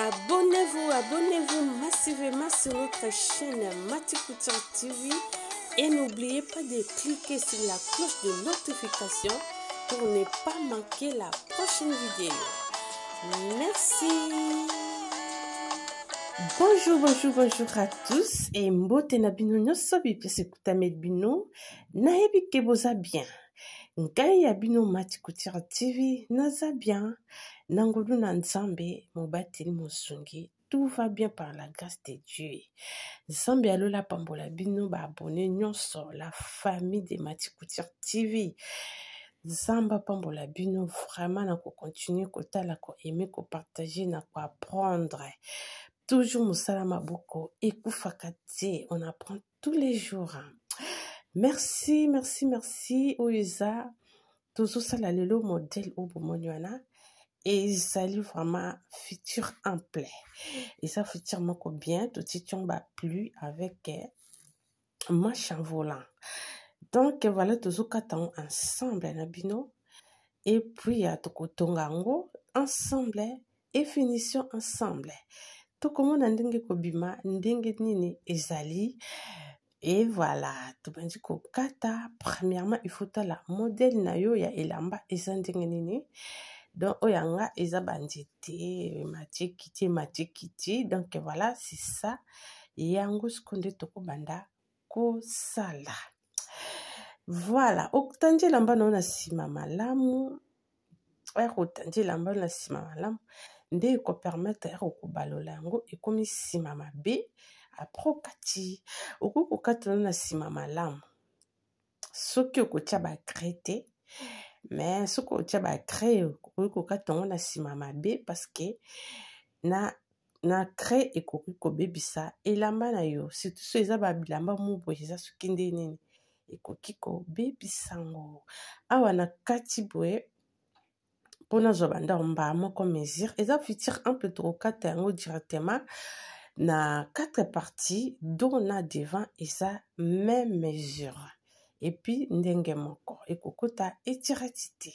Abonnez-vous, abonnez-vous massivement sur notre chaîne Maticouture TV et n'oubliez pas de cliquer sur la cloche de notification pour ne pas manquer la prochaine vidéo. Merci. Bonjour, bonjour, bonjour à tous et mbote na bino sobi bino na bien. Ngai ya TV bien. na ngolu na nzambe mobateli mosungi tout va bien par la grâce de dieu nzambe alolapambola bino baabone nyonso la famille de matikutir tv nzambe apambola bino vraiment na kocontinue kotala koaime kopartage na koapprendre toujours mosala maboko ekufaka te on apprend tous les jours merci merci merci oyo eza tozosala lelo modele oyo bomoni wana et ça lui vraiment futur en plaît. Et ça futur moi bien tout qui on bat plus avec manche en volant. Donc voilà toujours qu'attend ensemble hein, nabino et puis à tokotongango ensemble hein. et finition ensemble. tout tokomona ndenge kobima ndenge nini ezali et voilà tout tobandi kokata premièrement il faut là, il y a ya elamba qui est là, donc oyo yanga eza banzete matikiti matikiti donc voilà se ça yango siko nde tokobanda kosala voilà okotandi elamba na yo na nsima malamu ya kotandi elamba na nsima malamu nde ekopermetre ya kokobalola yango ekomi nsima mabe apres okati okoki kokatana na nsima malamu soki okotia bagre te me soki otia bacre okoki kokata yango na nsima mabe parceke na na cre ekoki kobebisa elamba na yo surtout so eza babilamba moboye eza soki nde nini ekoki kobebisa ngo awa na kati boye mpona azwa bandako mbaa moko mesure eza future ample tokokata yango directement na quatre partie do na devant eza même mesure epi ndenge moko ekokuta etirati te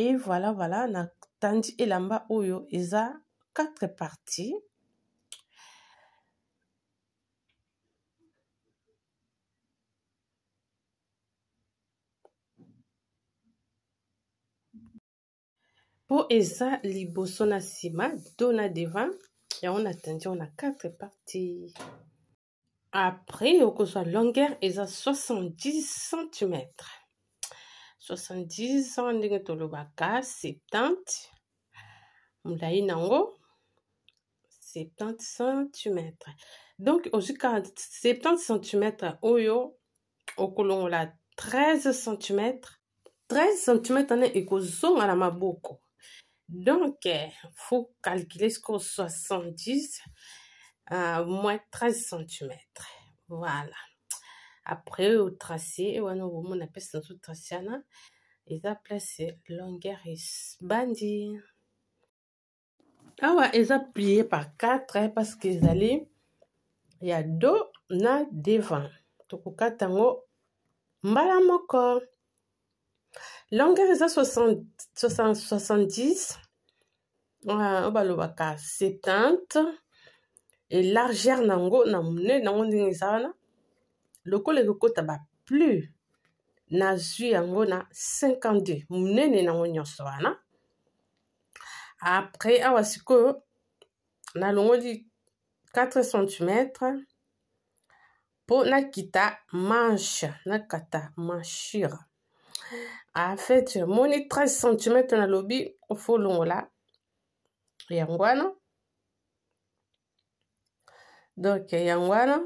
e voilà voilà natandi elamba oyo eza 4 partie mpo eza liboso na nsima do na devant yango natandi yango na 4 partie Après, okozwa longueur eza 70 cm. 70 oyo ndenge tolobaka 70 molai nango 70 cm. Donc ozwi kaka 70 cm oyo okolongola 13 cm. 13 cm wana ekozonga na maboko. Donc faut calculer ce que 70 euh, moins 13 cm voilà après otrace wana okomona mpesi nazo trace wana eza place longueur ebandi awa eza plie par 4 parce que ezali ya do na devant tokokata yango mbala moko longueur eza 60, 60, 70 oyo balobaka 70 e largeur na yango na monene nango ndenge eza wana lokola ekokɔta bapluis nazwi yango na 52 monene nango nyonso wana après awa sikoyo nalongoli 4 cm mpo nakita manche nakata manchure en fait moni 13 cm nalobi ofo longola yango wana donc yango wana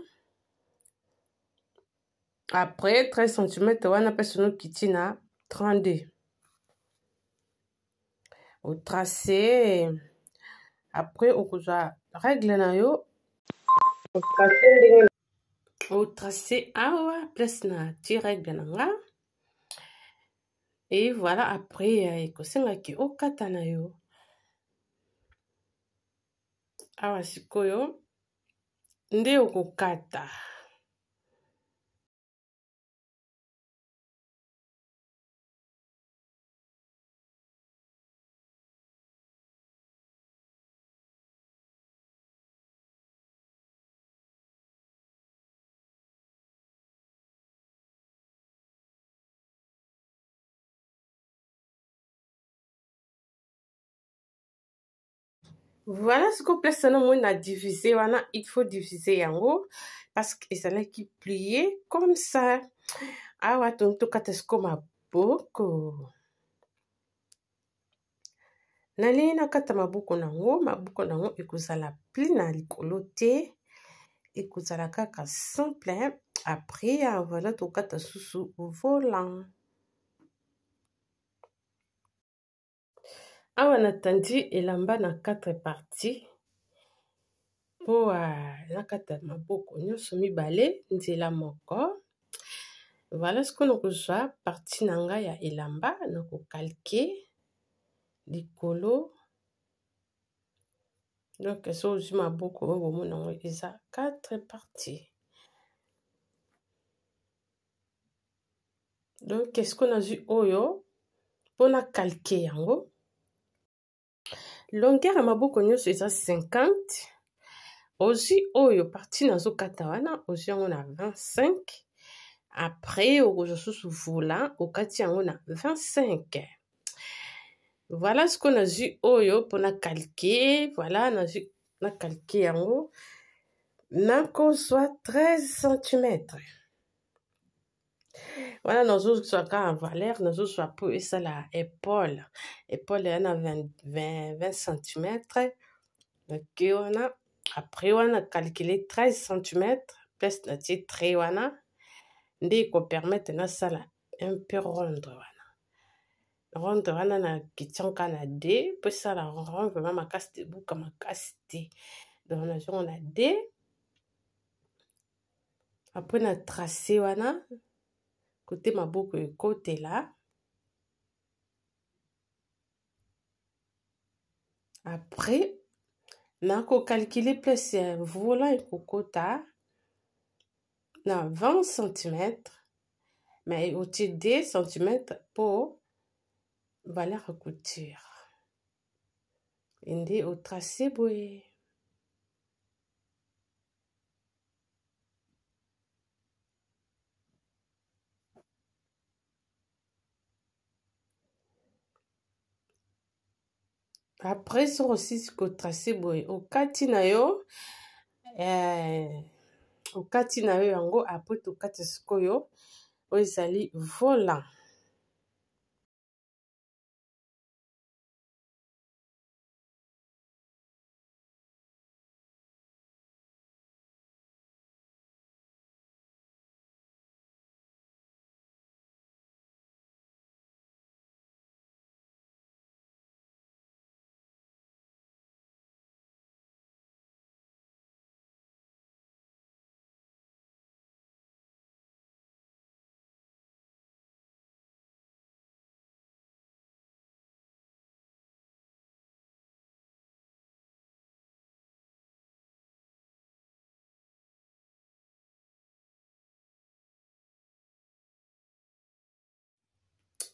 après 13 cm wana mpe sono okiti na 32 otrace après okozwa règle na yo otrace ndenge otrace awa place na ti règle na nga et voilà après ekosengaki okata na yo awa sikoyo nde okokata voilà sikoyo place wana omoni na divise wana il faut divise yango parceke ezalaki plie comme ça awa tongi tokata sikoyo maboko nalingi nakata maboko nango maboko nango ekozala pli na likolo te ekozala kaka simple apres ya ah, voilà tokata susu volant awa natandi elamba na 4 parti po ah, nakata maboko nyonso mibale nzela moko vala sikoyo nakozwa parti na ngai ya elamba nakokalke likolo donc so ozwi maboko oyo bomona yango eza 4 parti donc sikoyo nazwi oyo mpona kalke yango longeur ya maboko nyonso eza 50 ozwi oyo parti nazokata wana ozwi yango na 25 après okozwa susu volant okati yango na 25 voilà sikoyo nazwi oyo mpona calke voilà nazwi na calke yango nakozwa 13 cm wana nazozwaka en valeur nazozwa mpo esala epole epole wana 20 cm oke wana apres wana calcule 13 cm place natie tre wana nde ekopermettre nasala un peu rondre wana rondre wana na kitianka na d mpo esala rond vraimen makasi te buka makasi te donc nazongo na d apres na trace wana kote maboko ekotela après nakokalkile place ya volant ekokota na 20 cm me oti 10 cm mpo valeur ya couture ende otrace boye apres soko osisi kotrace boye okati na yo eh, okati na yo yango apre tokata sikoyo oyo ezali volant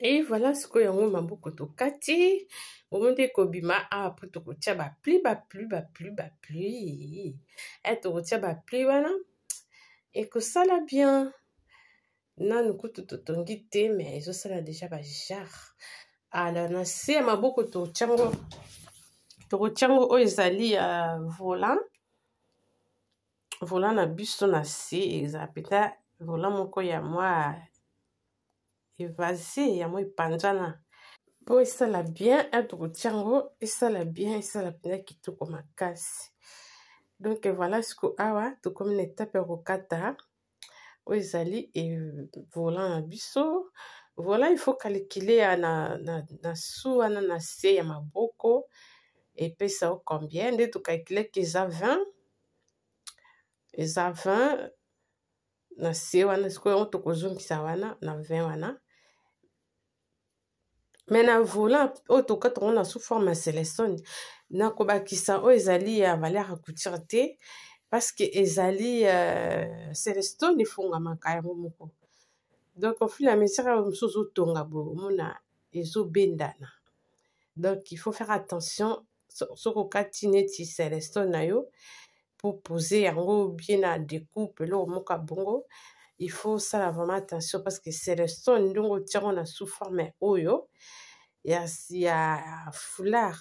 e voilà sikoyo yango maboko tokati omonde ekobima awa mpo tokotia bapli bapli bapli bapli e tokotia bapli wana ekosala bien nanu kutu totongi te me ezosala deja bajare ala na se ya maboko totiango tokotiango oyo ezali ya volant volant na biso na se eza peta volant moko ya mwa evase yango epanzana mpo esala bien atokotia yango esala bien esala mpenza kitoko makasi donk voilà siko awa tokomi na etape ya kokata oyo ezali e, volant na biso volant ifo kalkile ya na, na, na su wana na se ya maboko epesa o combien nde tokalkileki eza 20 eza 20 na se wana sikoyo yango tokozongisa wana na 20 wana me na volant oyo tokoka tongo na sous forme ya selesone na kobakisa oyo ezali ya valere ya couture te parceke ezali uh, selestone efungamaka yango moko donc au fil ya mesure oyo mosusu otonga boye omona ezobendana donc il faut faire attention soki okati neti selestone na yo po pose yango bie na decoupe eloko moko ya bongo il faut sala vraiment attention parce que seleston ndenge otiango na sous forme oyo ya, ya foulard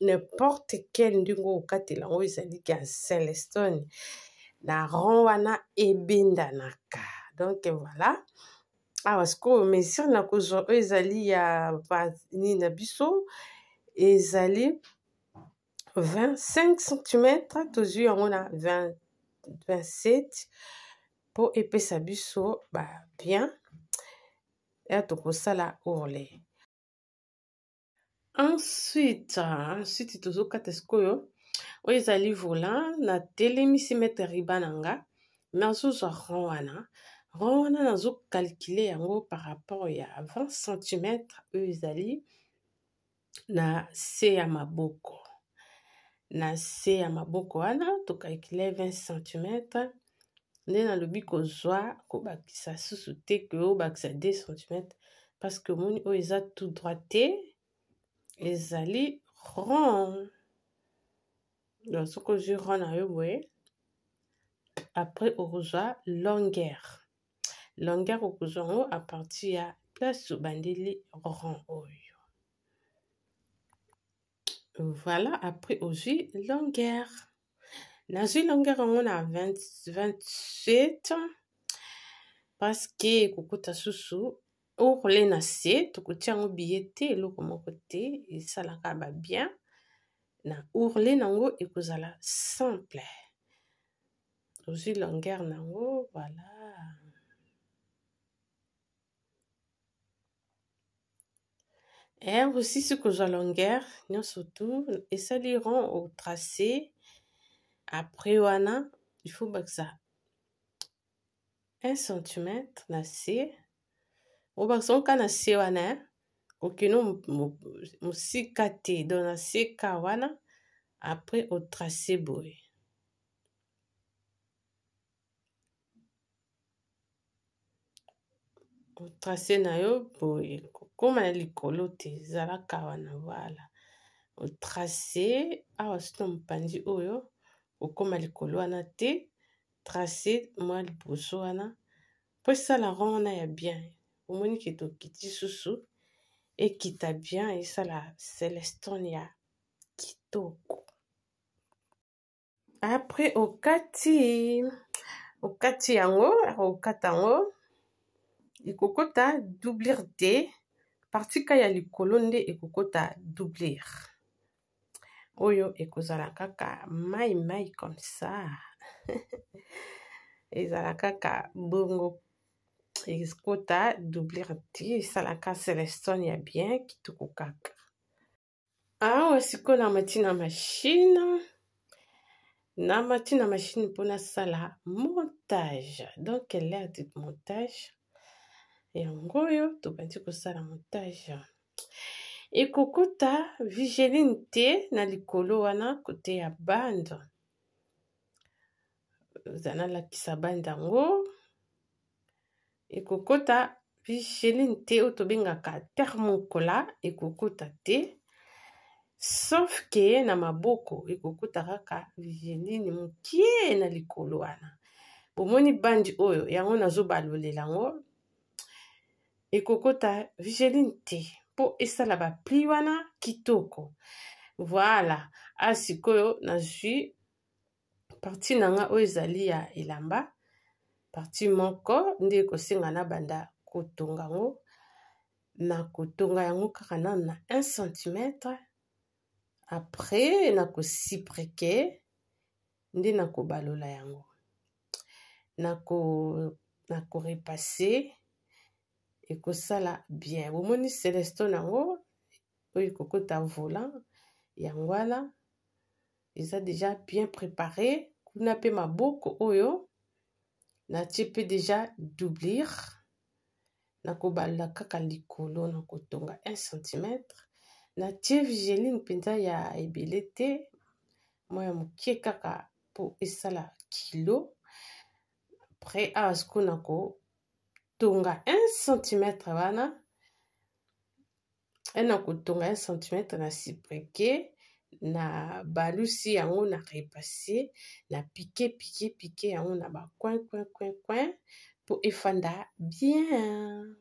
n'importe quel ndenge okatela yango ezali ya seleston na rond wana ebendanaka donc voilà awa sikoyo mesure na kozwa oyo ezali ya nini na biso ezali 25 cm tozwi yango na 27 mpo epesa biso babien ya tokosala ourle ensuite ensuite tozokata sikoyo oyo ezali volant natelemisi metre riba na nga nazozwa rond wana rond wana nazokalkile yango par rapport ya 20 cm oyo ezali na se ya maboko na se ya maboko wana tokalkile 20 cm nde nalobi kozwa kobakisa susu te ke obakisa 2 cm parce que omoni oyo eza tout droit te ezali rond donc soki ozwi rond na yo boye après okozwa longueur longueur okozwa yango apartir ya place obandeli rond oyo voilà après ozwi longueur nazwi longere yango na 27 paske ekokota susu okole na se tokotia yango biye te eloko moko te esalaka babien na ourle nango ekozala simple ozwi longueur nango voilà r osisi kozwa longueur nyonso tu esali rond otrace après wana ifobakisa 1 cm na se obakisa moko na se wana ya okende mosika te don na se ka wana après otrace boye otrace na yo boye kokóma na likolo te ezalaka wana vala otrace awa ah, soki na mopanzi oyo oh, okóma likolo wana te trace mwa liboso wana mpo esala rond wana ya bien omoni ke tokiti susu ekita bien esala celestone ya kitoko apres okati okati yango okata yango ekokota doublire te partika ya likolo nde ekokota doublire oyo ekozala kaka mai mai comme ça ezala kaka bongo ekota doubler ti esalaka celestone ya bien kitoko kaka awa sikoyo na mati na mashine na mati na mashine mpona sala montage donc lere du montage yango oyo tobandi kosala montage ekokuta vigeline te na likolo wana kote ya bande oza nalakisa bande yango ekokota vigeline te oyo tobengaka thermocola ekokota te sauf ke na maboko ekokota kaka vigeline mokie na likolo wana bomoni bande oyo yango nazobalolela yango ekokota vigeline te mpo esala bapli wana kitoko voila a sikoyo nazwi parti na nga oyo ezali ya elamba parti moko nde ekosenga na banda kotonga yango nakotonga yango kaka nano na 1 cm apres nakosipreke nde nakobalola yango nakorepase nako ekosala bien bomoni celeston yango oyo ekokota volant yango wana eza deja bien préparé kuna pe maboko oyo natie mpe deja doublure nakobalela kaka likolo na kotonga 1 cm natie vigeline mpenza ya ebele te mwa ya moke kaka mpo esala kilo après asko ah, nako kotonga 1 cm wana ena kotonga 1 cm na sipreke na balusi yango na repasse na pike pike pike yango na bacoin coin coin coin po efanda bien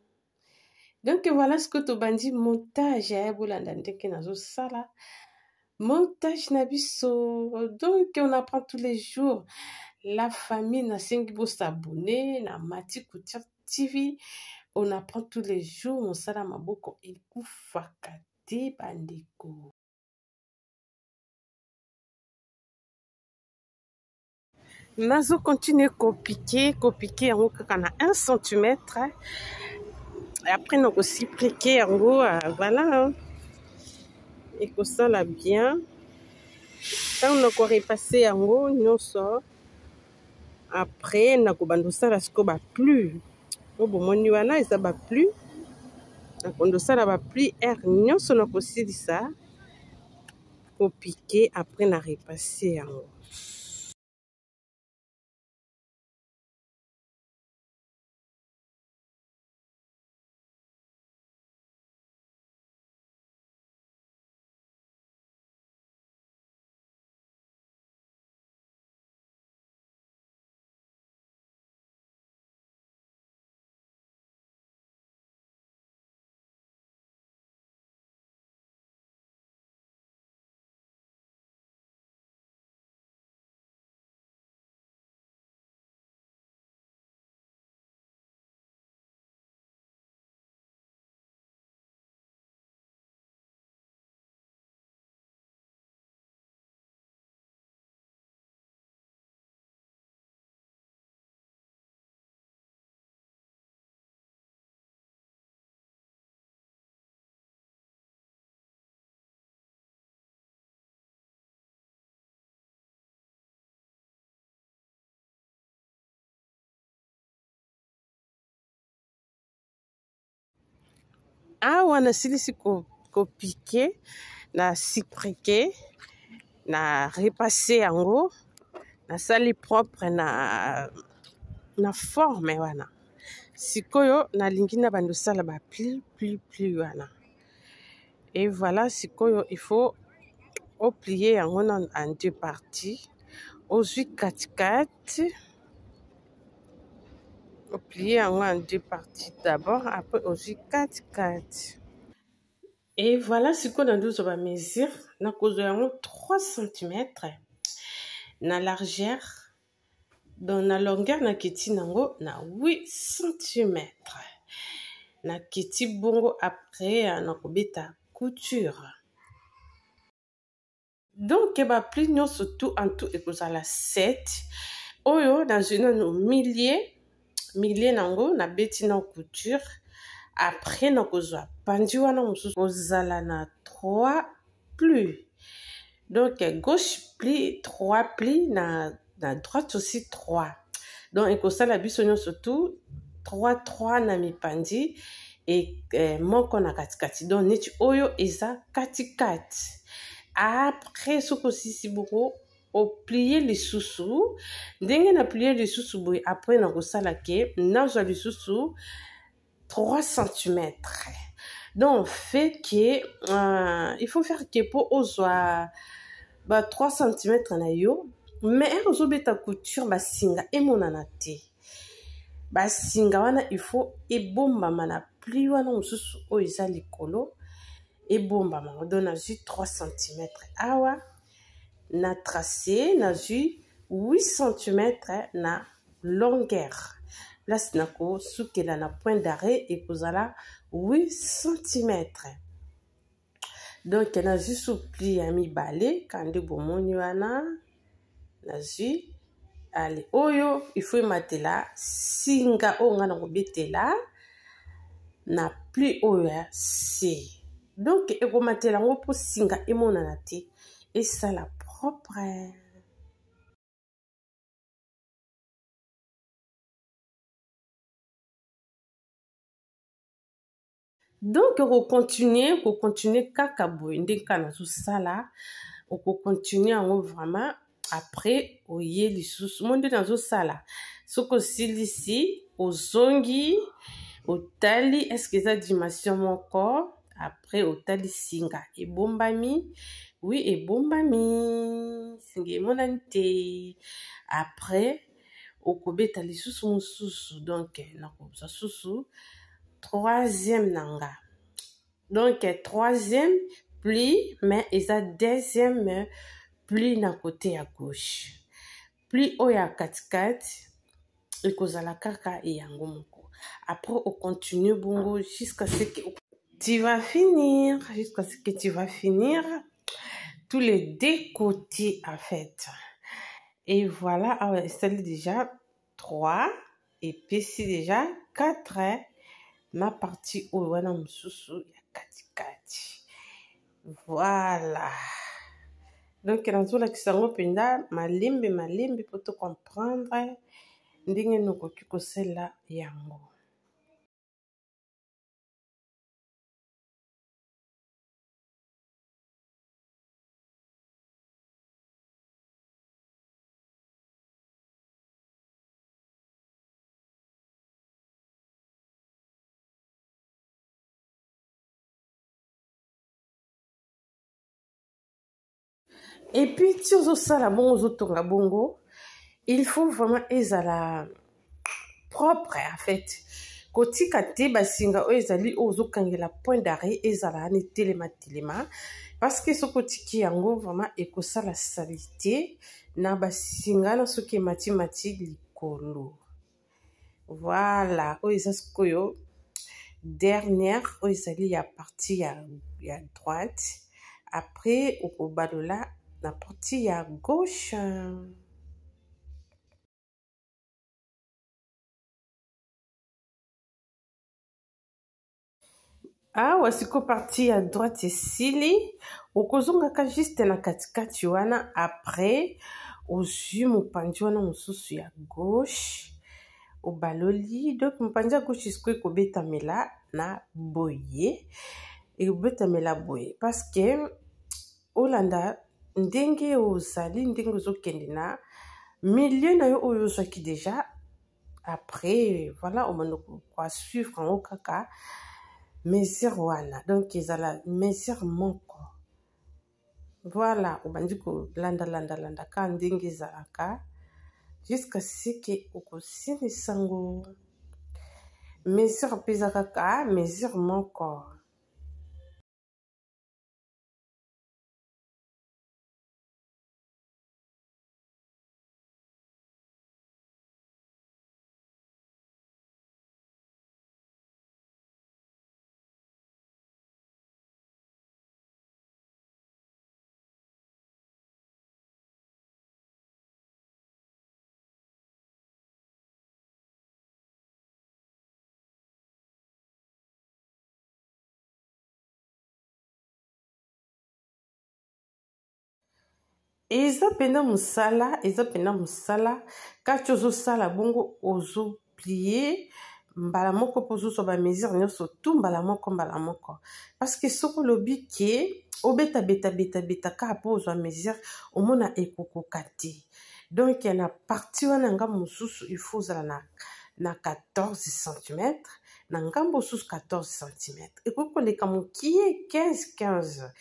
donc voilà ce que tobandi montage ya bolanda ndenge nazosala montage na biso donc on apprend tous les jours la famille nasengi bosabone na mati kotia tv on apprend tous les jours mosala maboko ekufaka te bandeko nazocontinue kopike kopike yango kaka na 1 cm après nakosiplike yango euh, voilà ekosala bien ntango nakorepase yango nyonso après nakobanda kosala siko baplure oyo bomoni wana eza bapluie nakondi osala bapluie aire nyonso nakosilisa kopike apres na repase yango awa nasilisi kopike ko na siprike na repase yango nasali propre na, na forme wana sikoyo nalingi na bando sala ba pli pli pli wana et voilà sikoyo il faut oplie yango na en deux parties ozwi katikati plier yango en deux parties d'abord après ozwi 4 4 e voilà sikoyo na ndozwa bamesure nakozwa yango 3 cm na largeur donc na longueur nakiti nango na 8 cm nakiti bongo après euh, nakobeta couture donc eh bapli nyonso tout en tout ekozala 7 oyo nazwi nano milie milie nango nabeti na couture apres nakozwa pandi wana mosusu kozala na 3 plus donc gauche pli 3 pli na, na droite aussi 3 donc ekosala biso nyonso tu 3 3 na mipandi e, eh, moko na katikati donc neti oyo eza katikati apres soki osisi bongo oplie lisusu ndenge na plie lisusu boye apres na kosala ke nazwa lisusu 3 cm donc fait ke uh, il faut faire ke mpo ozwa ba 3 cm na yo me ere ozobeta couture basinga emonana te basinga wana il faut ebombama na pli wana mosusu oyo eza likolo ebombama don nazwi 3 cm awa na tracé nazwi 8 cm na longueur place na kosukela na point d'arret ekozala 8 cm donk nazwi supli ya mibale kande bomoni wana nazwi ale oyo ifo ematela singa oyo ngai na kobetela na pli oyo ya se donk ekomatela yango mpo singa emonana te esala propre donc kocontinue kocontinue kaka boye nde kaka nazosala okocontinue yango vraiment après oye lisusu mo nde nazosala soki osilisi ozongi otali estce eza dimension moko après otali singa ebombami wi ebombami singa emonani te après okobeta lisusu mosusu donk nakozwa susu troisième na nga donk troisième pli mais eza deuxième pli na kote ya gauche pli oyo ya katikati ekozala kaka eyango moko après ocontinue bongo jusqu'à ce que tu vas finir jusqu'à ce que tu vas finir tout le décoté en fait. Et voilà, celle ah déjà 3 et PC déjà 4 hein. ma partie où oh, y a ya katikati. Voilà. Donc tout nazolakisa ma limbe, ma limbe pour to comprendre hein. ndenge nokoki kosala yango et puis ti ozosala bongo ozotonga bongo il faut vraiment ezala propre en fait kotika te basinga oyo ezali oyo ozokangela point d'arrêt ezala wana etelema telema parceke soki otiki yango vraiment ça la te na basinga wana soki ematimati likolo voilà oyo eza yo dernière oyo ezali ya parti ya, ya droite après au okobalola na partie ya gauche awa sikoyo parti ya droite esili okozongaka juste na katikati wana apres ozwi mopanzi wana mosusu ya gauche obaloli donk mopanzi ya gauche sikoyo ekobetamela na boye ekobetamela boye parceke olanda ndenge oyo ozali ndenge ozokende na milieu na yo oyo ozwaki deja après voilà omanda koasuivre yango kaka mesure wana donc ezala mesure moko voilà obandi kolandalandalanda ka ndenge ezalaka jusqu'à seke okosimbisa ngo mesure mpe eza kaka mesure moko eza mpenza mosala eza mpenza mosala kati ozosala bongo ozoblie mbala moko mpo ozozwa bamesure nyonso tu mbala moko mbala moko parceke soki olobi ke obetabetabeta kaka mpo ozwa mesure omona ekokoka te donk na parti wana nga mosusu il faut ozala na, na 14 centimètre na ngambo susu 14 cm ekoki koleka mokie 15 15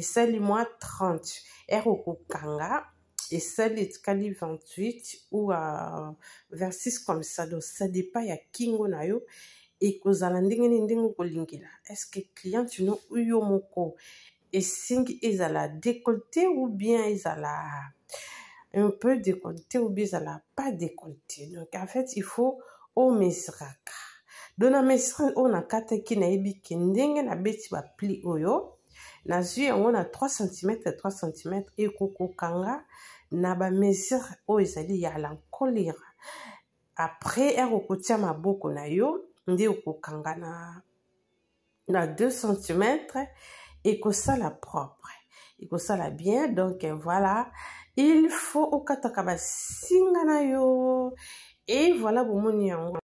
esali mwa 30 ere okokanga esali etikali 28 ou uh, vers 6 comme ça donc ça dépend ya kingo na yo ekozala ndenge nini ndenge okolingela est ce que client tino oyo moko esingi ezala décolleté ou bien ezala un peu décolleté ou bien ezala pas décolleté donc en fait il faut omesiraka don amestre oyo nakataki nayebi ke ndenge nabeti bapli oyo nazwi yango na 3 cm 3 cm ekokokanga na bamesure oyo ezali ya lankolera apres ere okotia maboko na yo nde okokanga na, na 2 cm ekosala propre ekosala bien donc voilà il faut okataka basinga na yo e voilà bomoni yango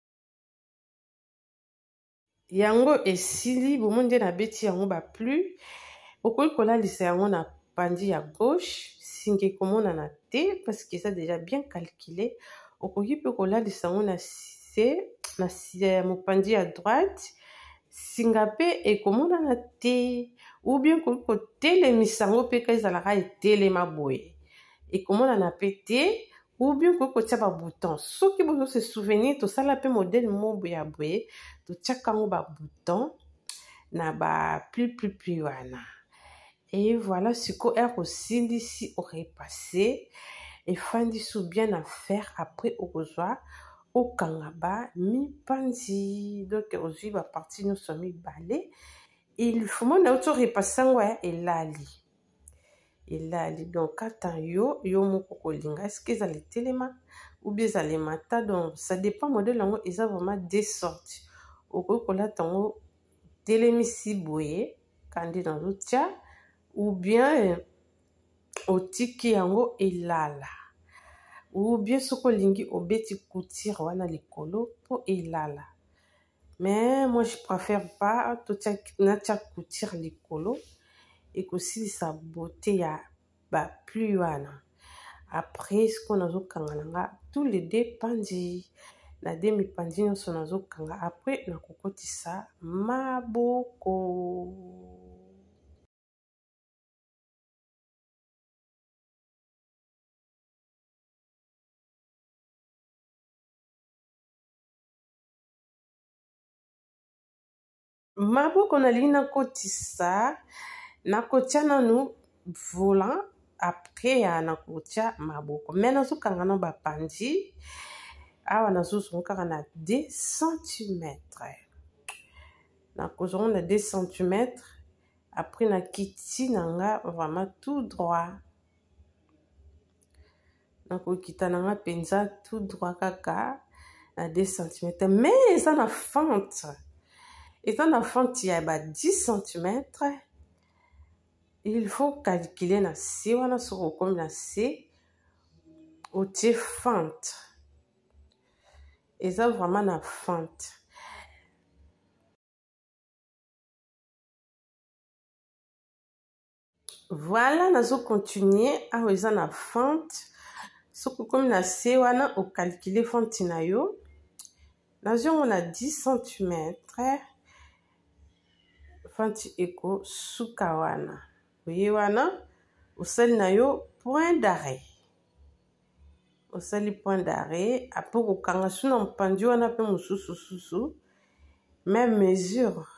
yango esili bomoi nde nabeti yango bapluie okoki kolalisa yango na pandi ya gauche singa ekomonana te parceke eza deja bien calcule okoki mpe kolalisa yango na se na ya mopanzi ya droite singa mpe ekomonana te ou bien okoki kotelemisa yango mpe ka ezalaka etelema boye ekomonana mpe te ou bien okoki kotia babouton soki bozose souvenir tosala mpe modele mo boya boye totiaka yango babouton na bapliplupi wana e voilà sikoyo aire kosindisi orepasse efandisi ou bien na faire après okozwa okanga bamipanzi donk ozwi baparti nyonso mibale ilfomona oto repasse yango ya elali elali donc kata yo yo moko kolinga eske ezala etelema ubi ezala emata donc ça dépend modele yango eza vraiment de sorte okoki kolata yango telemisi boye kande na zotia ou bien eh, otiki yango elala ou bien soki olingi obeti coutire wana likolo mpo elala mais moi je préfère pas totia natia coutire likolo ekosilisa beauté ya bapluie wana après sikoyo nazokanga nanga tous les deux pandi na de mipanzi nyonso nazokanga après nakokotisa maboko maboko nalingi nakotisa nakotia nanu volant apres ya nakotia maboko me nazokanga na bapandi awa nazozonga kaka na 2 cm nakozonga na 2 cm apres nakiti na nga vraiment tout droit nakokita na nga mpenza tout droit kaka na 2 cm me eza na fente eza na fente ya ba 10 centimètres il faut calculer na c wana soki okomi na c otie fente eza vraiment na fente voilà nazocontinue awa eza na fente soki okomi na c wana okalkule fente na yo nazongo na 10 cm fente ekosuka wana ye wana osali na yo point d'arret osali point d'arret apo kokanga so na mopanzi wana mpe mosusu susu même mesure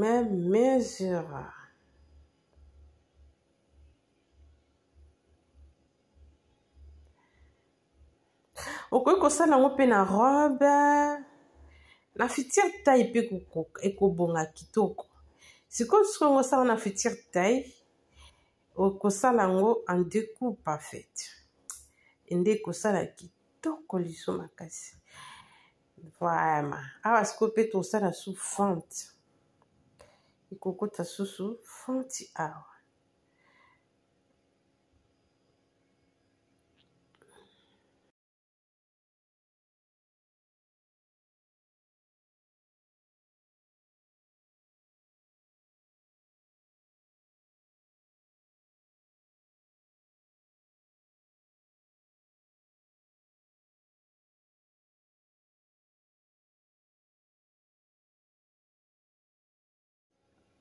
même mesure okoki kosala yango mpe na robe na fitire tai mpe ekobonga e kitoko sikoyo soki yango osala na future taille okosala yango en deux coupe en fait nde ekosala kitoko liso makasi vraimen awa sikoyo mpe tosala su fante ekokota susu fante awa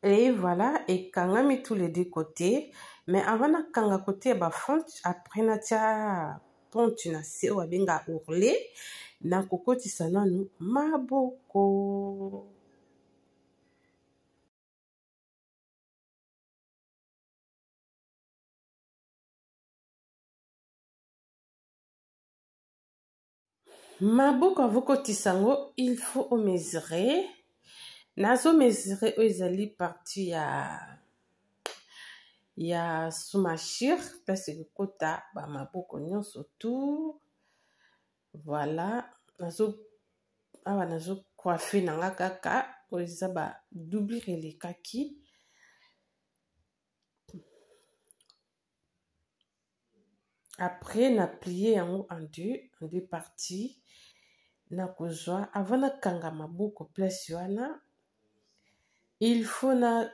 et voilà ekangami tous les deux côtés me avant nakanga kote ya bafonte apres natya ponte na se oyo abenga ourle nakokotisa nanu maboko maboko avokotisa yango il faut omesure nazomesure oyo ezali parti ya ya soumachire place ekokota bamaboko nyonso tour voilà nazo awa nazokoafe nanga kaka oyo eza badoublire elekaki après na plie yango en deux en deux partie nakozwa avant nakanga maboko place wana ilfaut na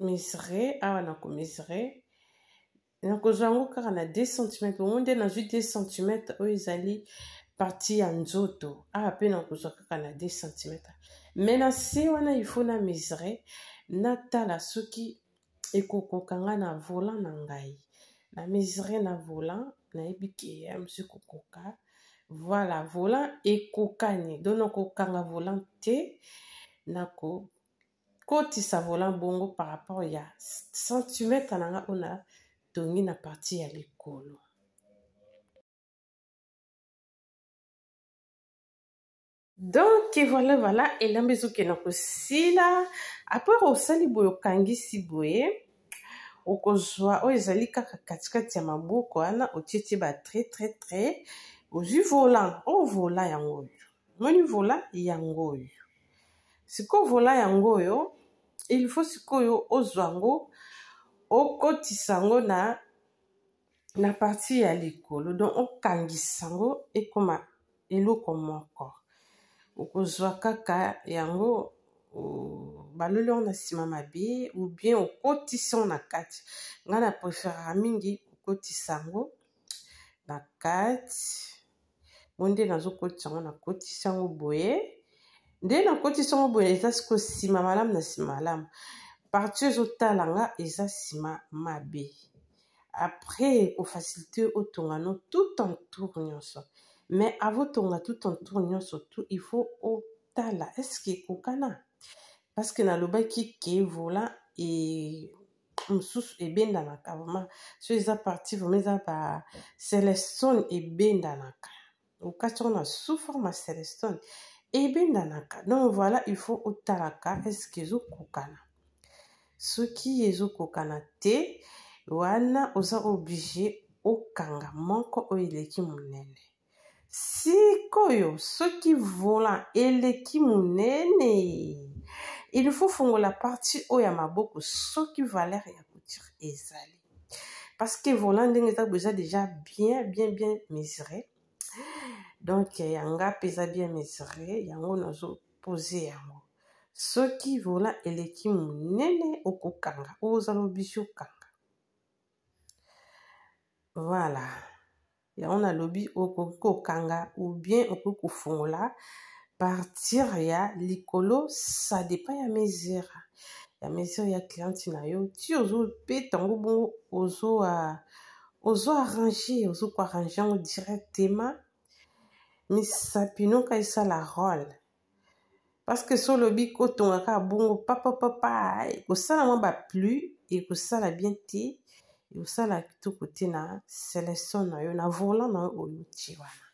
mesure awa na komesure na kozwa yango kaka na 2 cm bongo nde nazwi 2 cm oyo ezali parti ya nzoto awa pe na kozwa kaka na 2 cm me na se wana ilfaut na mesure natala soki ekokokanga na volant na ngai na mesure na volant nayebi ke ya mosu ekokoka voilà volant ekokani don nakokanga volant te nako kotisa volan bongo par rapport ya centimetre na nga oyo natongi na parti ya likolo donk voilà voilà elembi ezokenda kosila apres osali boye okangisi boye oh, okozwa oyo ezali kaka katikati ya maboko wana otietie batre tre tre ozwi volan oyo volan yango oyo moni volan yango oyo sikoyo volan yango oyo il faut sikoyo ozwa yango okotisa yango na na parti ya likolo donc okangisa yango ekoma eloko moko okozwa kaka yango baloli yango na nsima mabe ou bien okotisa yango na kati ngai na préférera mingi okotisa yango na kati mo nde nazokotisa yango nakotisa yango boye nde nakoti songo boye eza siko nsima malamu na nsima malamu parti ezotala nga eza nsima mabe après kofasilite otonga no tout en tour nyonso mais avotonga tout en tour nyonso tout il faut otala estce ekokana parce que nalobaki ke vola e mosusu ebendanaka vraimen so eza parti vraimen eza ba celestone ebendanaka okati ngo na sous forme ya celestone ebendanaka donc voilà il faut otalaka eske ezokokana soki ezokokana te wana oza oblige okanga moko oyo eleki monene sikoyo soki volan eleki monene il faut fungola parti oyo ya maboko soki valeur ya couture ezali parce que volan ndenge eza eza déjà bien bien bien mesuré donk yanga mpe eza bien mesure yango nazopose yango soki volan eleki monene okokanga oyo oza lobisi okanga voilà yango nalobi okoki kokanga ou bien okoki kofungola partir ya likolo sa depa ya mesure ya mesure ya cliente na yo ti ozobeta yango bongo ozo arrange ozokoarrange yango directement misapinoka esala role parceke so olobi kotongaka bongo papapapa ekosala mwa bapluie ekosala bien te ekosala kitoko te na selection na yo na volan na yo oyoti wana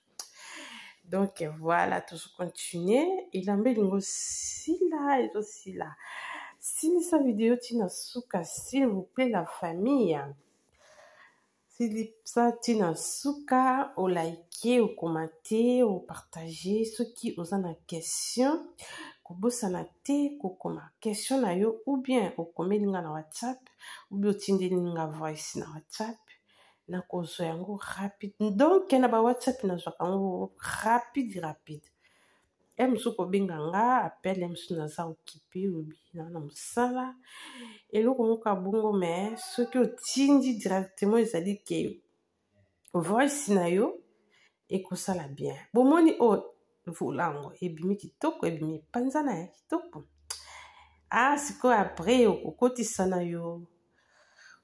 donc voilà tozocontinue elamba elingo sila ezosila silisa video ntina suka s'il vous plaît la famille silipisa ntina suka olaike okomate opartage soki oza na question kobosana te kokoma question na yo ou bien okomelinga na whatsapp ou bien otindelinga voice na whatsapp nakozwa yango rapide donc na bawhatsapp nazwaka yango rapide rapide ye mosusu kobenga nga apele ye mosusu naza okipe oyebi naa na mosala eloko moka bongo me soki otindi directement ezali ke voice na yo ekosala bien bomoni oyo volango ebimi kitoko ebimi epanza na ya kitoko ah sikoyo apres okokotisa na yo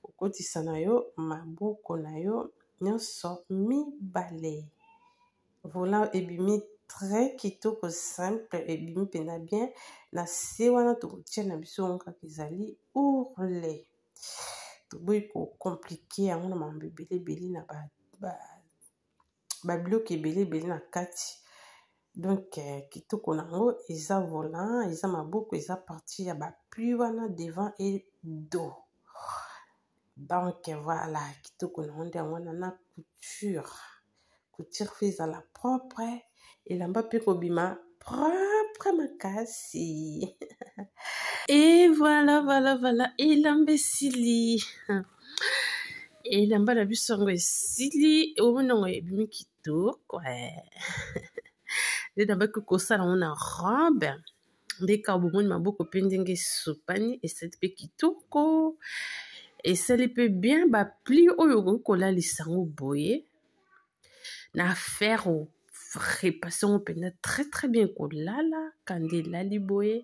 okotisa na yo maboko na yo nyonso mibale volan ebimi très kitoko simple ebimi mpena bien na se wana tokotia na biso yango kaka ezali ourlet toboyi kocomplike yango na makambo ebele ebele na babiloke ebele ebele na kati donk euh, kitoko na yango eza volant eza maboko eza parti ya bapui wana devant e do donk voilà kitoko na yango nde yango wana na couture couture fe ezala propre elamba mpe kobima propre makasi e voilà voilà voilà elamba esili elamba na biso yango esili omoni yango ebimi kitoko eh. nde nabaki kosala ngo na robe mbeka bomoni maboko mpe ndenge esopani esali mpe kitoko esali mpe bien bapli oyo okoki kolalisa yango boye na fere répassons pena très très bien ko lala kande lali boye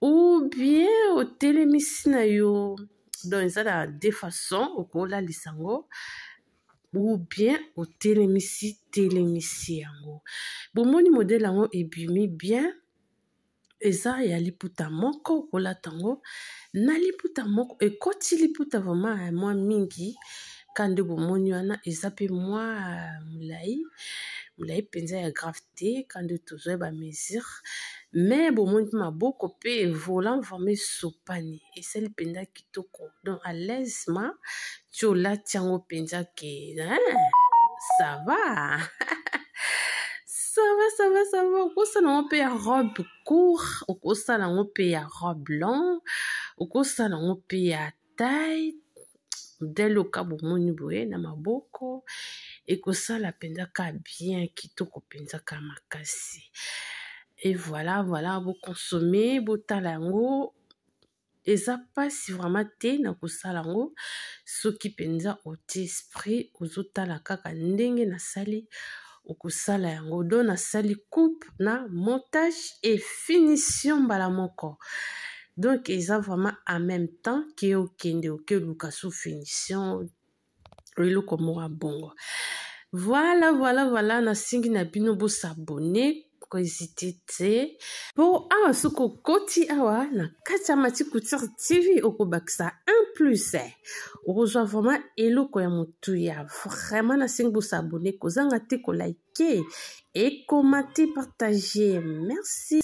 ou bien otelemi si na yo donc eza na de façon okolalisa yango ou bien otelemisi telemisi yango bomoni modele yango ebimi bien eza ya liputa moko okolata yango na liputa moko ekoti liputa vraimen ya mwa mingi ka nde bomoni wana eza pe mwa molai milai mpenza ya grave te kande tozwa ye bamesure me bomoni mpe maboko pe volant vraimen esopani esali mpenza kitoko donc alaisema ti olati yango mpenza ke sava sava sava sava okosala yango mpe ya robe cour okosala yango mpe ya robe long okosala yango mpe ya taille modele oka bomoni boye na maboko ekosala mpenza ka bien kitoko mpenza ka makasi e voilà voilà bokonsome botala yango eza mpasi vraimen te na kosala yango soki mpenza otie esprit ozotala kaka ndenge nasali okosala yango do nasali coupe na montage e finition mbala moko donc eza vraiment en même temps ke okende okeluka so finition eloko moko ya bongo voila voila voila nasingi na bino bosabone koezite te mpo awa soki okoti awa na kati ya mati couture tv okobakisa un plus okozwa vraimen eloko ya motuya vraimen nasengi bosabone kozanga te kolike ekoma te partage merci